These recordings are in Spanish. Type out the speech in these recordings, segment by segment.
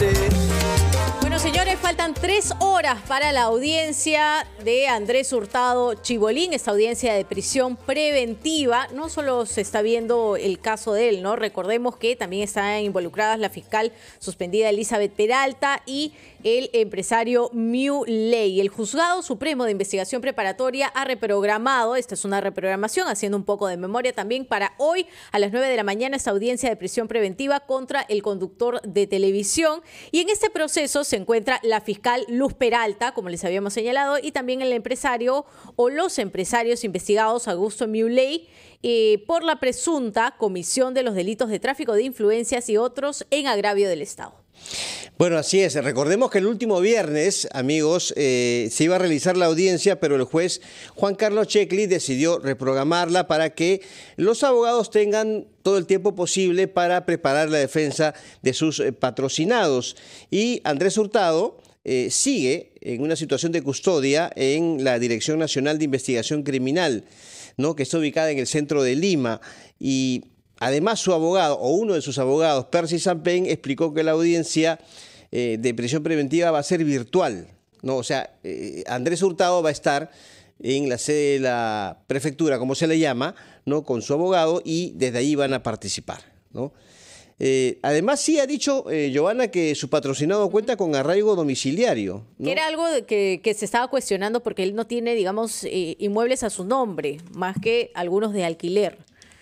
Este. Bueno, señores, faltan tres horas para la audiencia de Andrés Hurtado Chibolín, esta audiencia de prisión preventiva. No solo se está viendo el caso de él, ¿no? Recordemos que también están involucradas la fiscal suspendida Elizabeth Peralta y el empresario Muley, El Juzgado Supremo de Investigación Preparatoria ha reprogramado, esta es una reprogramación, haciendo un poco de memoria también, para hoy a las 9 de la mañana esta audiencia de prisión preventiva contra el conductor de televisión. Y en este proceso se encuentra la fiscal Luz Peralta, como les habíamos señalado, y también el empresario o los empresarios investigados Augusto Muley, eh, por la presunta comisión de los delitos de tráfico de influencias y otros en agravio del Estado. Bueno, así es. Recordemos que el último viernes, amigos, eh, se iba a realizar la audiencia, pero el juez Juan Carlos Checli decidió reprogramarla para que los abogados tengan todo el tiempo posible para preparar la defensa de sus eh, patrocinados. Y Andrés Hurtado eh, sigue en una situación de custodia en la Dirección Nacional de Investigación Criminal, ¿no? que está ubicada en el centro de Lima. Y Además, su abogado o uno de sus abogados, Percy Sampen, explicó que la audiencia eh, de prisión preventiva va a ser virtual. ¿no? O sea, eh, Andrés Hurtado va a estar en la sede de la prefectura, como se le llama, ¿no? con su abogado y desde ahí van a participar. ¿no? Eh, además, sí ha dicho Giovanna que su patrocinado cuenta con arraigo domiciliario. ¿no? era algo que, se estaba cuestionando porque él no tiene, digamos, inmuebles a su nombre, más que algunos de alquiler.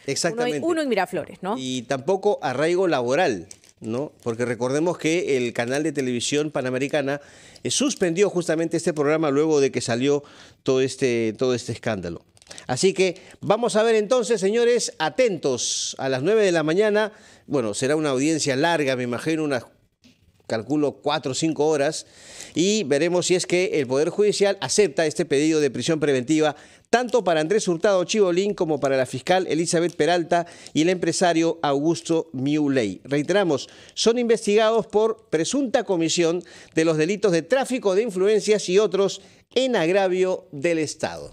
Exactamente. Uno, en Miraflores, ¿no? Y tampoco arraigo laboral. ¿No? Porque recordemos que el canal de televisión panamericana eh, suspendió justamente este programa luego de que salió todo este, todo este escándalo. Así que vamos a ver entonces, señores, atentos a las 9 de la mañana. Bueno, será una audiencia larga, me imagino, unas calculo cuatro o cinco horas, y veremos si es que el Poder Judicial acepta este pedido de prisión preventiva tanto para Andrés Hurtado Chibolín como para la fiscal Elizabeth Peralta y el empresario Augusto Muley. Reiteramos, son investigados por presunta comisión de los delitos de tráfico de influencias y otros en agravio del Estado.